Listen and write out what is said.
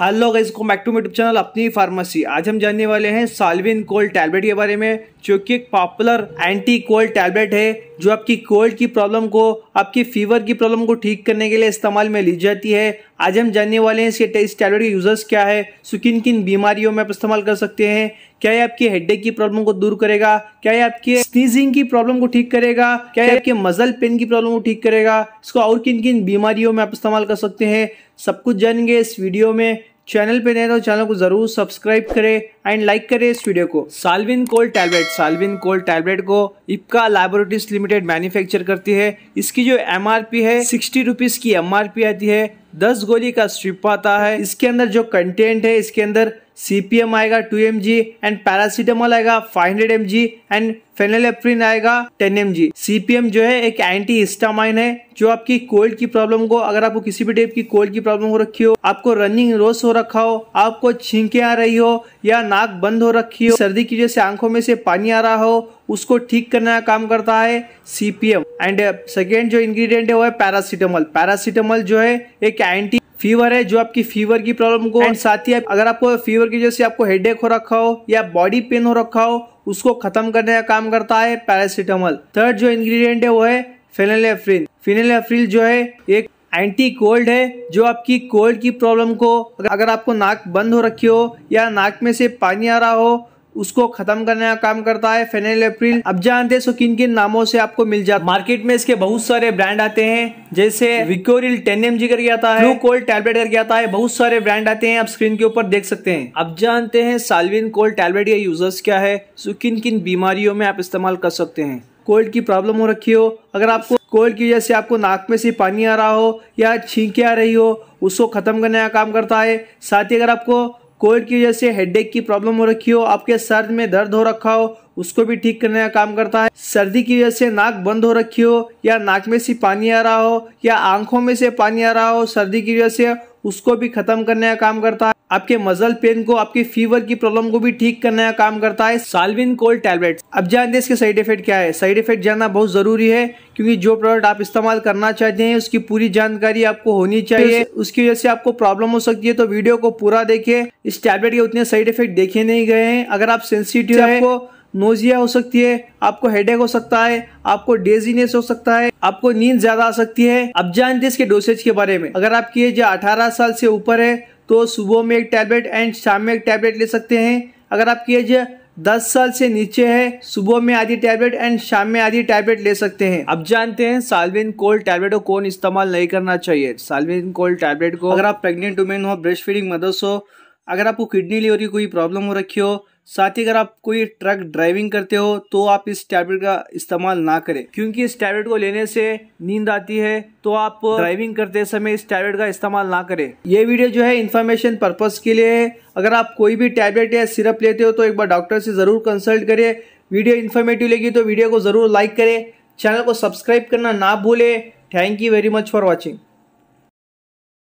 hello guys को back to YouTube channel अपनी pharmacy आज हम जानने वाले हैं साल्विन कोल्ड टैबलेट के बारे में जो कि एक पॉपुलर एंटी कोल्ड टैबलेट है जो आपकी कोल्ड की प्रॉब्लम को आपकी फीवर की प्रॉब्लम को ठीक करने के लिए इस्तेमाल में ली जाती है आज हम जानने वाले हैं इसके इस टैबलेट के यूज़र्स क्या है सो किन किन बीमारियों में आप इस्तेमाल कर सकते हैं क्या ये आपकी हेडेक की प्रॉब्लम को दूर करेगा क्या ये आपके स्नीजिंग की प्रॉब्लम को ठीक करेगा क्या ये आपके मजल पेन की प्रॉब्लम को ठीक करेगा इसको और किन किन बीमारियों में आप इस्तेमाल कर सकते हैं सब कुछ जानेंगे इस वीडियो में चैनल पे नए तो चैनल को जरूर सब्सक्राइब करें एंड लाइक करें इस वीडियो को Solvin cold tablet Solvin cold tablet को इपका लैबोरेटरीज लिमिटेड मैन्युफैक्चर करती है इसकी जो एमआरपी है सिक्सटी रुपीज़ की एमआरपी आती है दस गोली का स्ट्रिप आता है इसके अंदर जो कंटेंट है इसके अंदर सीपीएम आएगा 2 एम एंड पैरासीटामोल आएगा 500 हंड्रेड एम एंड फेनेलेप्रिन आएगा 10 एम सीपीएम जो है एक एंटी हिस्टामाइन है जो आपकी कोल्ड की प्रॉब्लम को अगर आपको किसी भी टाइप की कोल्ड की प्रॉब्लम हो रखी हो आपको रनिंग रोज हो रखा हो आपको छींके आ रही हो या नाक बंद हो रखी हो सर्दी की वजह से आंखों में से पानी आ रहा हो उसको ठीक करने का काम करता है सीपीएम एंड सेकेंड जो इंग्रेडिएंट है वो है पैरासीटामोल पैरासीटामोल जो है एक एंटी फीवर है जो आपकी फीवर की प्रॉब्लम को और साथ ही अगर आपको फीवर की वजह से आपको हेड हो रखा हो या बॉडी पेन हो रखा हो उसको खत्म करने का काम करता है पैरासीटामोल थर्ड जो इंग्रीडियंट है वो है फेनेलेफ्रिन फिनेलेफ्रिल जो है एक एंटी कोल्ड है जो आपकी कोल्ड की प्रॉब्लम को अगर आपको नाक बंद हो रखी हो या नाक में से पानी आ रहा हो उसको खत्म करने का काम करता है फेनेल एप्रिल अब जानते सो किन किन नामों से आपको मिल जाता है मार्केट में इसके बहुत सारे ब्रांड आते हैं जैसे विक्योरिल टेन एम जी करके आता है ब्लू कोल्ड टैबलेट करके आता है बहुत सारे ब्रांड आते हैं आप स्क्रीन के ऊपर देख सकते हैं अब जानते हैं साल्विन कोल्ड टैबलेट या यूजर्स क्या है सो किन किन बीमारियों में आप इस्तेमाल कर सकते हैं कोल्ड की प्रॉब्लम हो रखी हो अगर आपको कोल्ड की वजह से आपको नाक में से पानी आ रहा हो या छींके आ रही हो उसको ख़त्म करने का काम करता है साथ ही अगर आपको कोविड की वजह से हेडेक की प्रॉब्लम हो रखी हो आपके सर में दर्द हो रखा हो उसको भी ठीक करने का काम करता है सर्दी की वजह से नाक बंद हो रखी हो या नाक में से पानी आ रहा हो या आंखों में से पानी आ रहा हो सर्दी की वजह से उसको भी खत्म करने का काम करता है आपके मजल पेन को आपके फीवर की प्रॉब्लम को भी ठीक करने का काम करता है साल्विन कोल्ड टैबलेट अब जानते हैं इसके साइड इफेक्ट क्या है साइड इफेक्ट जानना बहुत जरूरी है क्योंकि जो प्रोडक्ट आप इस्तेमाल करना चाहते हैं उसकी पूरी जानकारी आपको होनी चाहिए उसकी वजह से आपको प्रॉब्लम हो सकती है तो वीडियो को पूरा देखे इस टैबलेट के उतने साइड इफेक्ट देखे नहीं गए हैं अगर आप सेंसिटिव आपको नोजिया हो सकती है आपको हेडेक हो सकता है आपको डेजीनेस हो सकता है आपको नींद ज्यादा आ सकती है अब जानते इसके डोसेज के बारे में अगर आपकी एज अठारह साल से ऊपर है तो सुबह में एक टैबलेट एंड शाम में एक टैबलेट ले सकते हैं अगर आपकी एज दस साल से नीचे है सुबह में आधी टैबलेट एंड शाम में आधी टैबलेट ले सकते हैं अब जानते हैं साल्विन कोल्ड टैबलेट को कौन इस्तेमाल नहीं करना चाहिए साल्विन कोल्ड टैबलेट को अगर आप प्रेग्नेंट वुमेन हो ब्रेस्ट फीडिंग मदर्स हो अगर आपको किडनी लीवर की कोई प्रॉब्लम हो रखी हो साथ ही अगर आप कोई ट्रक ड्राइविंग करते हो तो आप इस टैबलेट का इस्तेमाल ना करें क्योंकि इस टैबलेट को लेने से नींद आती है तो आप ड्राइविंग करते समय इस टैबलेट का इस्तेमाल ना करें ये वीडियो जो है इन्फॉर्मेशन पर्पज़ के लिए है अगर आप कोई भी टैबलेट या सिरप लेते हो तो एक बार डॉक्टर से ज़रूर कंसल्ट करें वीडियो इन्फॉर्मेटिव लगी तो वीडियो को ज़रूर लाइक करें चैनल को सब्सक्राइब करना ना भूलें thank you very much for watching